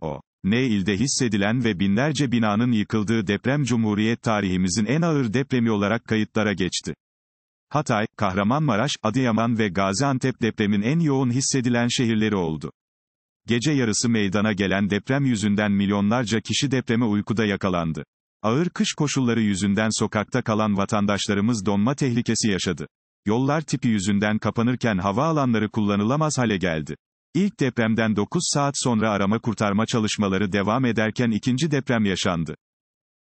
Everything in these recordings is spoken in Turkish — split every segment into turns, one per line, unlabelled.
O. Ne ilde hissedilen ve binlerce binanın yıkıldığı deprem Cumhuriyet tarihimizin en ağır depremi olarak kayıtlara geçti. Hatay, Kahramanmaraş, Adıyaman ve Gaziantep depremin en yoğun hissedilen şehirleri oldu. Gece yarısı meydana gelen deprem yüzünden milyonlarca kişi depreme uykuda yakalandı. Ağır kış koşulları yüzünden sokakta kalan vatandaşlarımız donma tehlikesi yaşadı. Yollar tipi yüzünden kapanırken havaalanları kullanılamaz hale geldi. İlk depremden 9 saat sonra arama kurtarma çalışmaları devam ederken ikinci deprem yaşandı.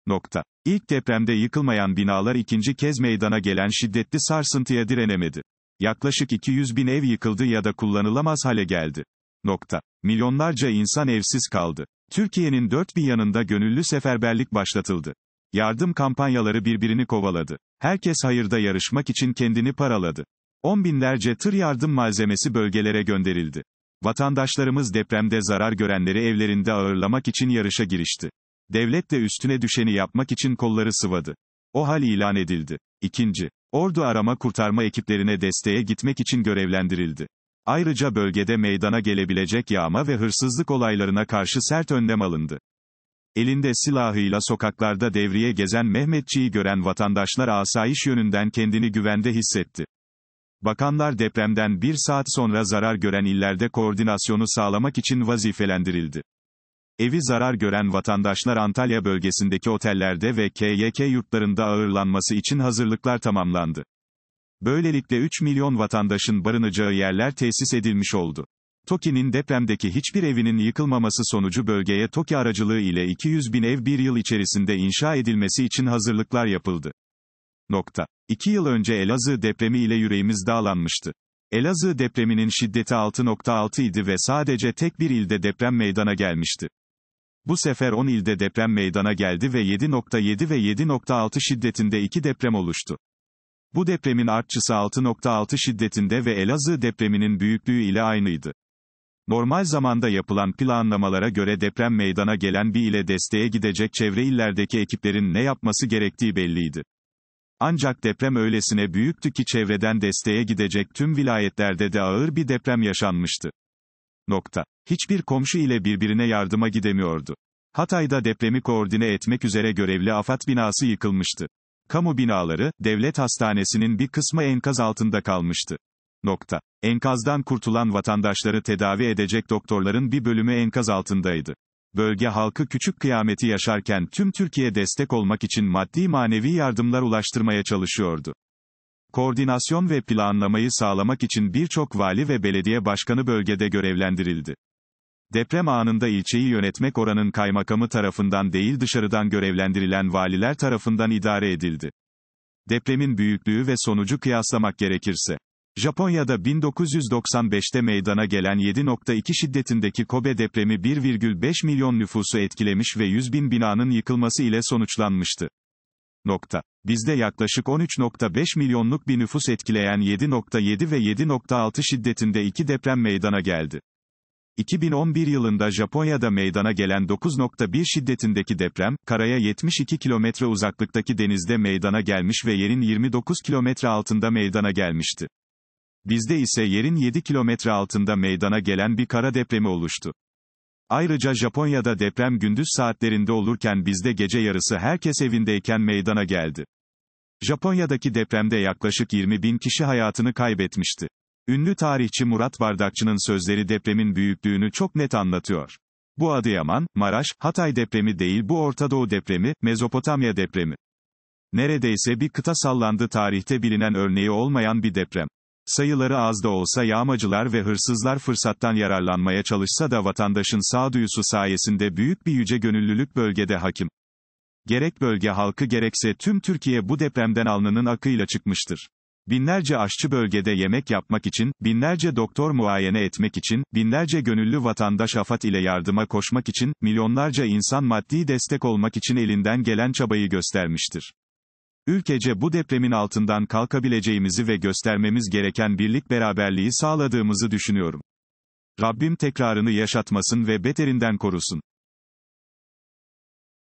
Nokta. İlk depremde yıkılmayan binalar ikinci kez meydana gelen şiddetli sarsıntıya direnemedi. Yaklaşık 200 bin ev yıkıldı ya da kullanılamaz hale geldi. Nokta. Milyonlarca insan evsiz kaldı. Türkiye'nin dört bir yanında gönüllü seferberlik başlatıldı. Yardım kampanyaları birbirini kovaladı. Herkes hayırda yarışmak için kendini paraladı. On binlerce tır yardım malzemesi bölgelere gönderildi. Vatandaşlarımız depremde zarar görenleri evlerinde ağırlamak için yarışa girişti. Devlet de üstüne düşeni yapmak için kolları sıvadı. O hal ilan edildi. İkinci, Ordu arama kurtarma ekiplerine desteğe gitmek için görevlendirildi. Ayrıca bölgede meydana gelebilecek yağma ve hırsızlık olaylarına karşı sert önlem alındı. Elinde silahıyla sokaklarda devriye gezen Mehmetçi'yi gören vatandaşlar asayiş yönünden kendini güvende hissetti. Bakanlar depremden bir saat sonra zarar gören illerde koordinasyonu sağlamak için vazifelendirildi. Evi zarar gören vatandaşlar Antalya bölgesindeki otellerde ve KYK yurtlarında ağırlanması için hazırlıklar tamamlandı. Böylelikle 3 milyon vatandaşın barınacağı yerler tesis edilmiş oldu. TOKİ'nin depremdeki hiçbir evinin yıkılmaması sonucu bölgeye TOKİ aracılığı ile 200 bin ev bir yıl içerisinde inşa edilmesi için hazırlıklar yapıldı. Nokta. İki yıl önce Elazığ depremi ile yüreğimiz dağlanmıştı. Elazığ depreminin şiddeti 6.6 idi ve sadece tek bir ilde deprem meydana gelmişti. Bu sefer 10 ilde deprem meydana geldi ve 7.7 ve 7.6 şiddetinde iki deprem oluştu. Bu depremin artçısı 6.6 şiddetinde ve Elazığ depreminin büyüklüğü ile aynıydı. Normal zamanda yapılan planlamalara göre deprem meydana gelen bir ile desteğe gidecek çevre illerdeki ekiplerin ne yapması gerektiği belliydi. Ancak deprem öylesine büyüktü ki çevreden desteğe gidecek tüm vilayetlerde de ağır bir deprem yaşanmıştı. Nokta. Hiçbir komşu ile birbirine yardıma gidemiyordu. Hatay'da depremi koordine etmek üzere görevli AFAD binası yıkılmıştı. Kamu binaları, devlet hastanesinin bir kısmı enkaz altında kalmıştı. Nokta. Enkazdan kurtulan vatandaşları tedavi edecek doktorların bir bölümü enkaz altındaydı bölge halkı küçük kıyameti yaşarken tüm Türkiye destek olmak için maddi manevi yardımlar ulaştırmaya çalışıyordu. Koordinasyon ve planlamayı sağlamak için birçok vali ve belediye başkanı bölgede görevlendirildi. Deprem anında ilçeyi yönetmek oranın kaymakamı tarafından değil dışarıdan görevlendirilen valiler tarafından idare edildi. Depremin büyüklüğü ve sonucu kıyaslamak gerekirse Japonya'da 1995'te meydana gelen 7.2 şiddetindeki Kobe depremi 1,5 milyon nüfusu etkilemiş ve 100 bin binanın yıkılması ile sonuçlanmıştı. Nokta. Bizde yaklaşık 13.5 milyonluk bir nüfus etkileyen 7.7 ve 7.6 şiddetinde iki deprem meydana geldi. 2011 yılında Japonya'da meydana gelen 9.1 şiddetindeki deprem, karaya 72 kilometre uzaklıktaki denizde meydana gelmiş ve yerin 29 kilometre altında meydana gelmişti. Bizde ise yerin 7 kilometre altında meydana gelen bir kara depremi oluştu. Ayrıca Japonya'da deprem gündüz saatlerinde olurken bizde gece yarısı herkes evindeyken meydana geldi. Japonya'daki depremde yaklaşık 20 bin kişi hayatını kaybetmişti. Ünlü tarihçi Murat Bardakçı'nın sözleri depremin büyüklüğünü çok net anlatıyor. Bu Adıyaman, Maraş, Hatay depremi değil bu Orta Doğu depremi, Mezopotamya depremi. Neredeyse bir kıta sallandı tarihte bilinen örneği olmayan bir deprem. Sayıları az da olsa yağmacılar ve hırsızlar fırsattan yararlanmaya çalışsa da vatandaşın sağduyusu sayesinde büyük bir yüce gönüllülük bölgede hakim. Gerek bölge halkı gerekse tüm Türkiye bu depremden alnının akıyla çıkmıştır. Binlerce aşçı bölgede yemek yapmak için, binlerce doktor muayene etmek için, binlerce gönüllü vatandaş afat ile yardıma koşmak için, milyonlarca insan maddi destek olmak için elinden gelen çabayı göstermiştir. Ülkece bu depremin altından kalkabileceğimizi ve göstermemiz gereken birlik beraberliği sağladığımızı düşünüyorum. Rabbim tekrarını yaşatmasın ve beterinden korusun.